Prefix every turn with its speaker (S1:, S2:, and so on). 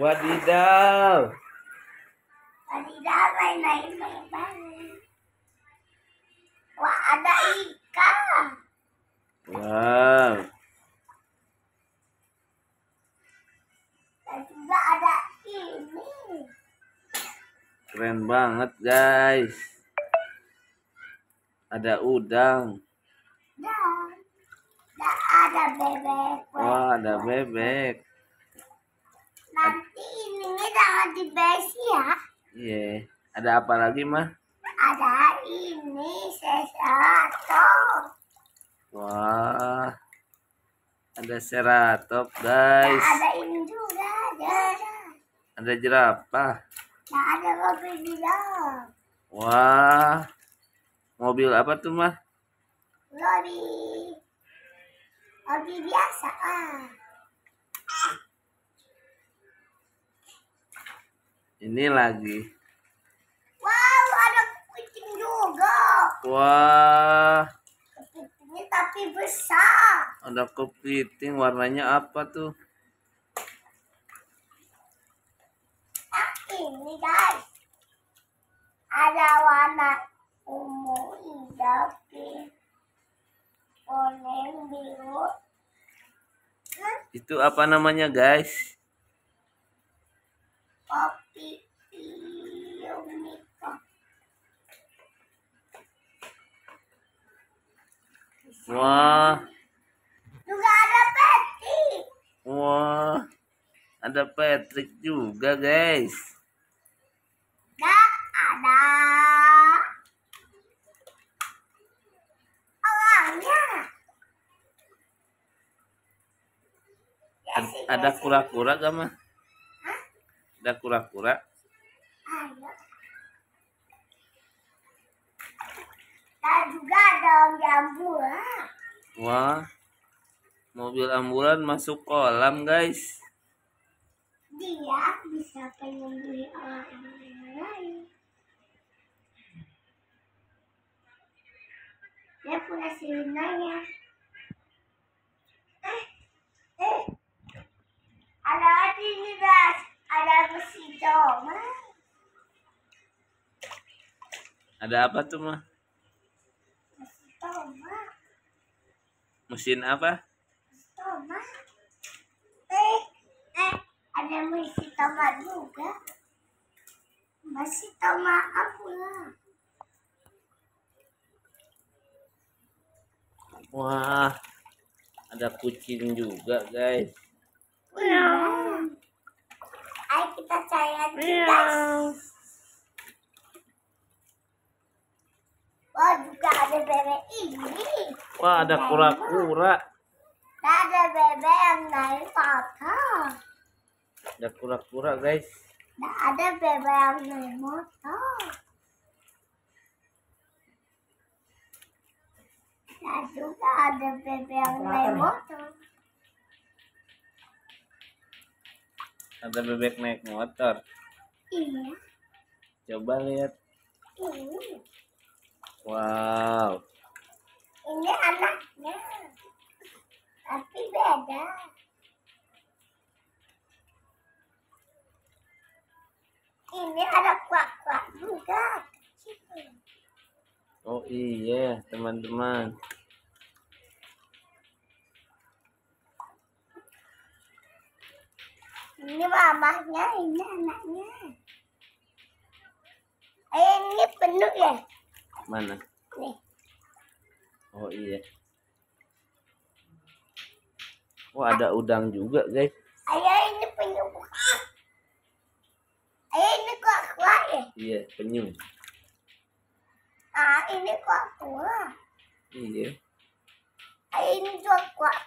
S1: Wadidaw. Wadidaw main-main
S2: main Wah, ada ikan.
S1: Wow.
S2: Dan juga ada ini.
S1: Keren banget, guys. Ada udang. Dan,
S2: dan ada bebek. Wah,
S1: ada bebek
S2: jangan dibesi ya. Iya.
S1: Yeah. Ada apa lagi mah?
S2: Ada ini seratop.
S1: Wah. Ada seratop guys. Nah,
S2: ada ini juga ada.
S1: Ada jerapah.
S2: Nah, ada mobil di
S1: Wah. Mobil apa tuh mah?
S2: Lori. Mobil biasa ah.
S1: ini lagi
S2: wow ada kucing juga
S1: wah
S2: kepitingnya tapi besar
S1: ada kepiting warnanya apa tuh
S2: nah, ini guys ada warna ungu hijau pink kuning biru
S1: itu apa namanya guys Wah. Juga ada Patrick. Wah. Ada Patrick juga, guys. Gak
S2: ada. Orangnya. Ada
S1: kura-kura gak, mah? Ada kura-kura? Ada.
S2: Dan juga ada om jambu.
S1: Wah, mobil ambulan masuk kolam guys.
S2: Dia bisa penyembuhi orang lain. Dia punya silinanya. Eh, eh, ada lagi nih guys, ada besi coba.
S1: Ada apa tuh mah? mesin apa tomat
S2: eh, eh ada mesin tomat juga mesin tomat apa
S1: wah ada kucing juga guys Meow.
S2: Ayo kita sayang kita. Wah juga ada bebek ini.
S1: Wah, ada kura-kura.
S2: Ada bebek yang naik papa.
S1: Ada kura-kura, guys.
S2: Nah, ada bebek yang naik motor. Dan nah, juga ada bebek yang naik motor.
S1: Ada bebek naik motor. Iya. Coba lihat.
S2: Iya.
S1: Wow
S2: ini anaknya tapi beda ini ada kuak-kuak juga
S1: oh iya teman-teman
S2: ini mamahnya ini anaknya eh, ini penuh ya mana nih
S1: oh iya wah ada udang juga guys
S2: ayah ini penyu ayah ini kok kuat ya
S1: iya penyu
S2: ah ini kok kuat iya ayah ini juga kuat